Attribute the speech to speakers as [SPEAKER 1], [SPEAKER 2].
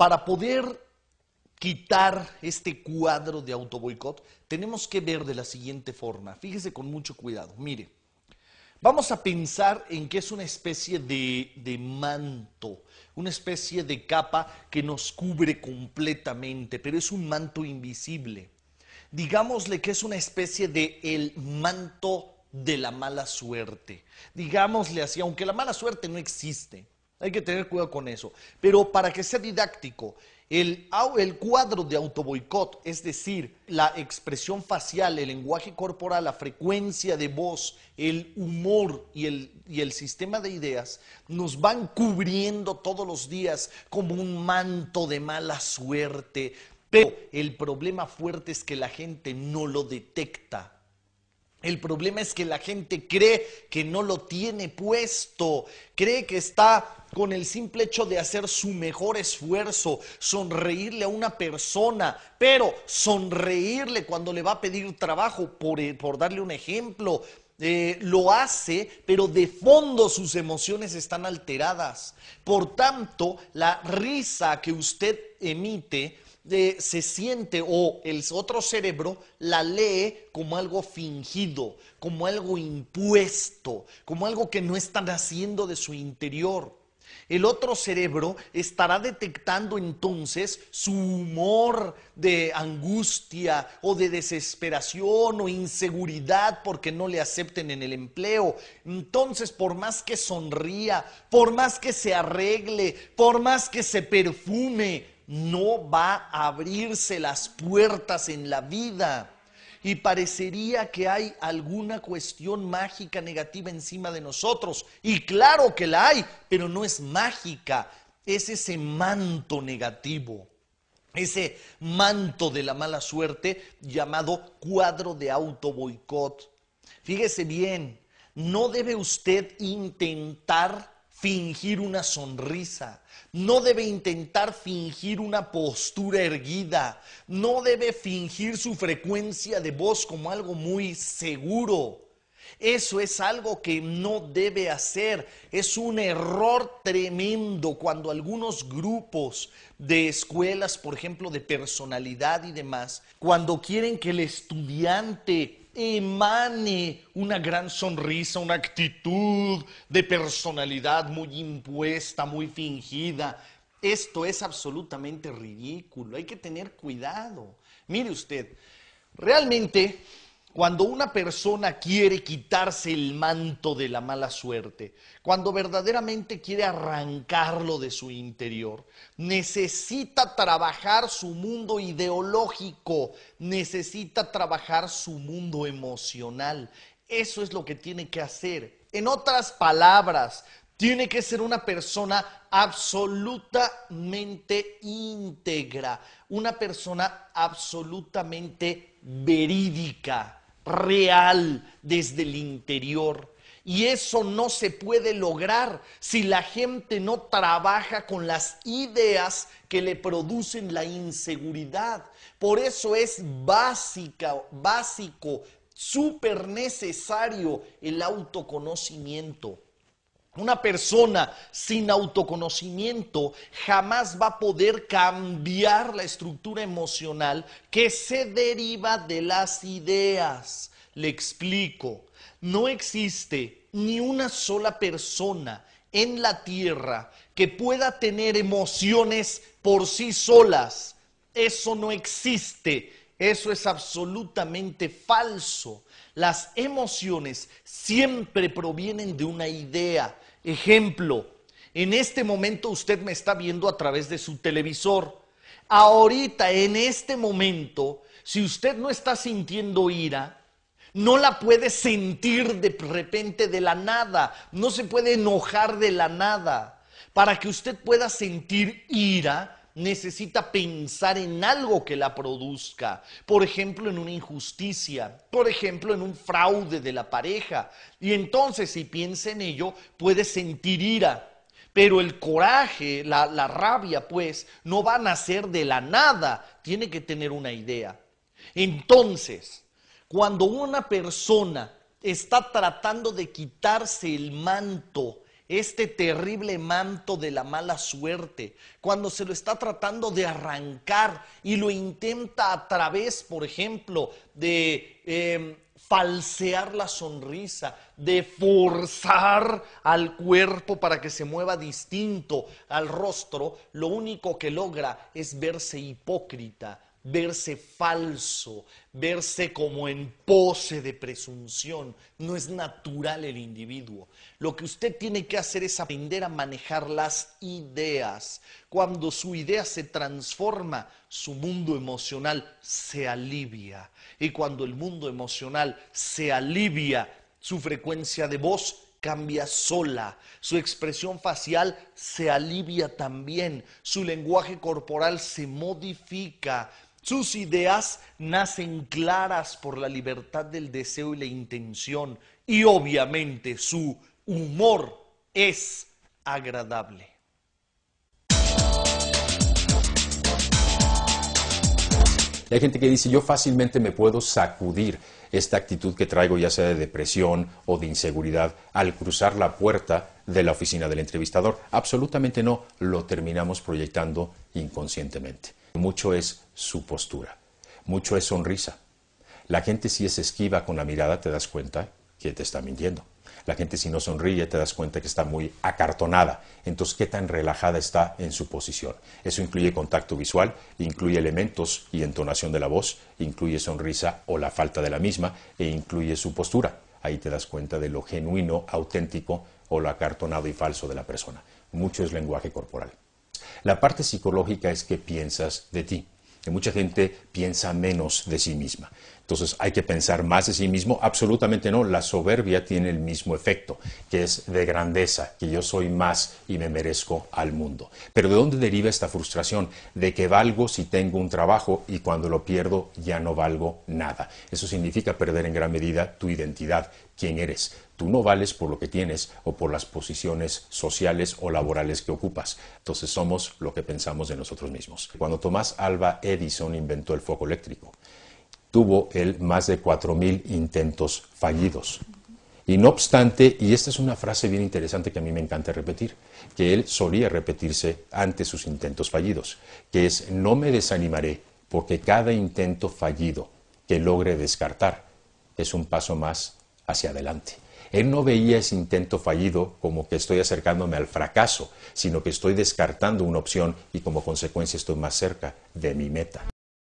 [SPEAKER 1] Para poder quitar este cuadro de boicot tenemos que ver de la siguiente forma. Fíjese con mucho cuidado. Mire, vamos a pensar en que es una especie de, de manto, una especie de capa que nos cubre completamente, pero es un manto invisible. Digámosle que es una especie de el manto de la mala suerte. Digámosle así, aunque la mala suerte no existe. Hay que tener cuidado con eso. Pero para que sea didáctico, el, cuadro de autoboicot, es decir, la expresión facial, el lenguaje corporal, la frecuencia de voz, el humor y el sistema de ideas, nos van cubriendo todos los días como un manto de mala suerte. Pero el problema fuerte es que la gente no lo detecta el problema es que la gente cree que no lo tiene puesto, cree que está con el simple hecho de hacer su mejor esfuerzo, sonreírle a una persona, pero sonreírle cuando le va a pedir trabajo, por, por darle un ejemplo, eh, lo hace, pero de fondo sus emociones están alteradas. Por tanto, la risa que usted emite eh, se siente o el otro cerebro la lee como algo fingido, como algo impuesto, como algo que no están haciendo de su interior. El otro cerebro estará detectando entonces su humor de angustia o de desesperación o inseguridad porque no le acepten en el empleo. Entonces, por más que sonría, por más que se arregle, por más que se perfume, no va a abrirse las puertas en la vida y parecería que hay alguna cuestión mágica negativa encima de nosotros. Y claro que la hay, pero no es mágica, es ese manto negativo. Ese manto de la mala suerte llamado cuadro de auto boicot. Fíjese bien, no debe usted intentar fingir una sonrisa, no debe intentar fingir una postura erguida, no debe fingir su frecuencia de voz como algo muy seguro. Eso es algo que no debe hacer. Es un error tremendo cuando algunos grupos de escuelas, por ejemplo, de personalidad y demás, cuando quieren que el estudiante emane una gran sonrisa, una actitud de personalidad muy impuesta, muy fingida. Esto es absolutamente ridículo, hay que tener cuidado. Mire usted, realmente cuando una persona quiere quitarse el manto de la mala suerte, cuando verdaderamente quiere arrancarlo de su interior, necesita trabajar su mundo ideológico, necesita trabajar su mundo emocional. Eso es lo que tiene que hacer. En otras palabras, tiene que ser una persona absolutamente íntegra, una persona absolutamente verídica real desde el interior. Y eso no se puede lograr si la gente no trabaja con las ideas que le producen la inseguridad. Por eso es básica, básico, súper necesario el autoconocimiento. Una persona sin autoconocimiento jamás va a poder cambiar la estructura emocional que se deriva de las ideas. Le explico, no existe ni una sola persona en la tierra que pueda tener emociones por sí solas. Eso no existe. Eso es absolutamente falso. Las emociones siempre provienen de una idea. Ejemplo, en este momento usted me está viendo a través de su televisor. Ahorita, en este momento, si usted no está sintiendo ira, no la puede sentir de repente de la nada, no se puede enojar de la nada. Para que usted pueda sentir ira, necesita pensar en algo que la produzca, por ejemplo en una injusticia, por ejemplo en un fraude de la pareja. Y entonces si piensa en ello puede sentir ira, pero el coraje, la, rabia, pues, no va a nacer de la nada. Tiene que tener una idea. Entonces, cuando una persona está tratando de quitarse el manto este terrible manto de la mala suerte, cuando se lo está tratando de arrancar y lo intenta a través, por ejemplo, de em, falsear la sonrisa, de forzar al cuerpo para que se mueva distinto al rostro, lo único que logra es verse hipócrita verse falso, verse como en pose de presunción. No es natural el individuo. Lo que usted tiene que hacer es aprender a manejar las ideas. Cuando su idea se transforma, su mundo emocional se alivia. Y cuando el mundo emocional se alivia, su frecuencia de voz cambia sola, su expresión facial se alivia también, su lenguaje corporal se modifica, sus ideas nacen claras por la libertad del deseo y la intención y obviamente su humor es agradable.
[SPEAKER 2] hay gente que dice, yo fácilmente me puedo sacudir esta actitud que traigo, ya sea de depresión o de inseguridad, al cruzar la puerta de la oficina del entrevistador. Absolutamente no, lo terminamos proyectando inconscientemente. Mucho es su postura, mucho es sonrisa. La gente si es esquiva con la mirada te das cuenta que te está mintiendo. La gente si no sonríe te das cuenta que está muy acartonada. Entonces, ¿qué tan relajada está en su posición? Eso incluye contacto visual, incluye elementos y entonación de la voz, incluye sonrisa o la falta de la misma e incluye su postura. Ahí te das cuenta de lo genuino, auténtico o lo acartonado y falso de la persona. Mucho es lenguaje corporal. La parte psicológica es que piensas de ti. Que mucha gente piensa menos de sí misma. Entonces hay que pensar más de sí mismo. Absolutamente no. La soberbia tiene el mismo efecto, que es de grandeza, que yo soy más y me merezco al mundo. Pero ¿de dónde deriva esta frustración? De que valgo si tengo un trabajo y cuando lo pierdo ya no valgo nada. Eso significa perder en gran medida tu identidad, quién eres. Tú no vales por lo que tienes o por las posiciones sociales o laborales que ocupas. Entonces somos lo que pensamos de nosotros mismos. Cuando Tomás Alba Edison inventó el foco eléctrico, tuvo él más de 4.000 intentos fallidos. Y no obstante, y esta es una frase bien interesante que a mí me encanta repetir, que él solía repetirse ante sus intentos fallidos, que es no me desanimaré porque cada intento fallido que logre descartar es un paso más hacia adelante. Él no veía ese intento fallido como que estoy acercándome al fracaso, sino que estoy descartando una opción y como consecuencia estoy más cerca de mi meta.